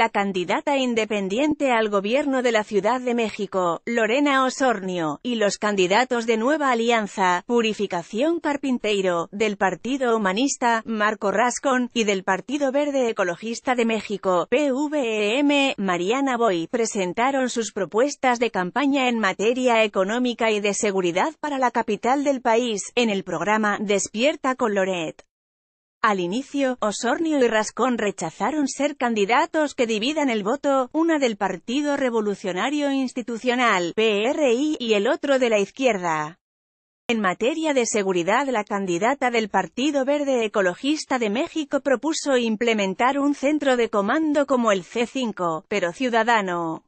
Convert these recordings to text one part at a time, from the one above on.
la candidata independiente al gobierno de la Ciudad de México, Lorena Osornio, y los candidatos de Nueva Alianza, Purificación Carpinteiro, del Partido Humanista, Marco Rascón, y del Partido Verde Ecologista de México, PVEM, Mariana Boy, presentaron sus propuestas de campaña en materia económica y de seguridad para la capital del país, en el programa Despierta con Loret. Al inicio, Osornio y Rascón rechazaron ser candidatos que dividan el voto, una del Partido Revolucionario Institucional, PRI, y el otro de la izquierda. En materia de seguridad la candidata del Partido Verde Ecologista de México propuso implementar un centro de comando como el C5, pero ciudadano.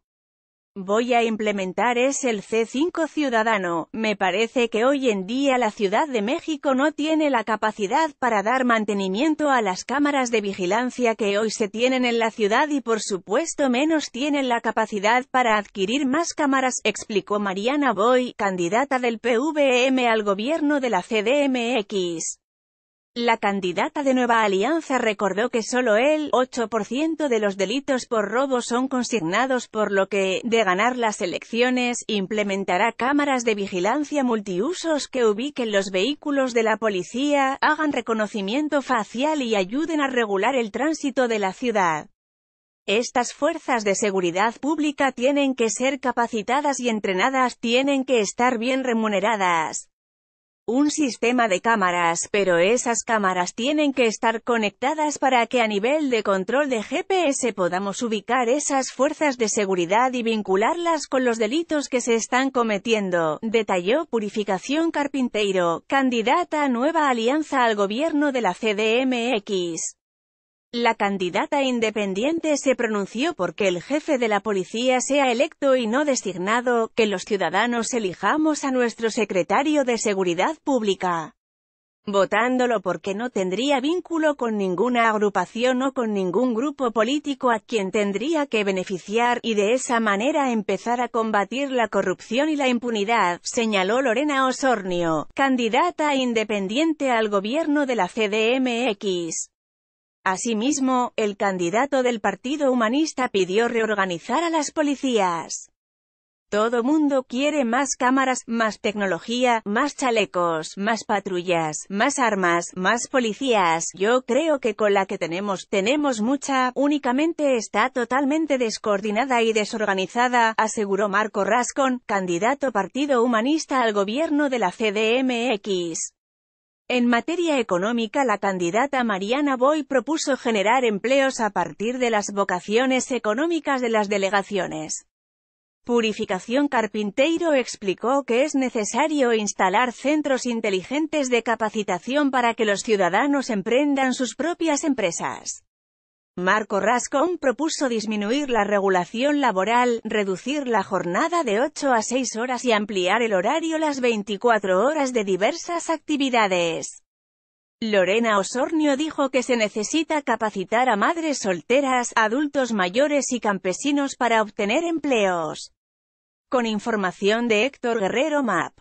Voy a implementar es el C5 ciudadano. Me parece que hoy en día la Ciudad de México no tiene la capacidad para dar mantenimiento a las cámaras de vigilancia que hoy se tienen en la ciudad y por supuesto menos tienen la capacidad para adquirir más cámaras, explicó Mariana Boy, candidata del PVM al gobierno de la CDMX. La candidata de Nueva Alianza recordó que solo el 8% de los delitos por robo son consignados por lo que, de ganar las elecciones, implementará cámaras de vigilancia multiusos que ubiquen los vehículos de la policía, hagan reconocimiento facial y ayuden a regular el tránsito de la ciudad. Estas fuerzas de seguridad pública tienen que ser capacitadas y entrenadas, tienen que estar bien remuneradas un sistema de cámaras, pero esas cámaras tienen que estar conectadas para que a nivel de control de GPS podamos ubicar esas fuerzas de seguridad y vincularlas con los delitos que se están cometiendo, detalló Purificación Carpinteiro, candidata a nueva alianza al gobierno de la CDMX. La candidata independiente se pronunció porque el jefe de la policía sea electo y no designado, que los ciudadanos elijamos a nuestro secretario de Seguridad Pública, votándolo porque no tendría vínculo con ninguna agrupación o con ningún grupo político a quien tendría que beneficiar, y de esa manera empezar a combatir la corrupción y la impunidad, señaló Lorena Osornio, candidata independiente al gobierno de la CDMX. Asimismo, el candidato del Partido Humanista pidió reorganizar a las policías. Todo mundo quiere más cámaras, más tecnología, más chalecos, más patrullas, más armas, más policías. Yo creo que con la que tenemos, tenemos mucha, únicamente está totalmente descoordinada y desorganizada, aseguró Marco Rascon, candidato Partido Humanista al gobierno de la CDMX. En materia económica la candidata Mariana Boy propuso generar empleos a partir de las vocaciones económicas de las delegaciones. Purificación Carpinteiro explicó que es necesario instalar centros inteligentes de capacitación para que los ciudadanos emprendan sus propias empresas. Marco Rascón propuso disminuir la regulación laboral, reducir la jornada de 8 a 6 horas y ampliar el horario las 24 horas de diversas actividades. Lorena Osornio dijo que se necesita capacitar a madres solteras, adultos mayores y campesinos para obtener empleos. Con información de Héctor Guerrero Map.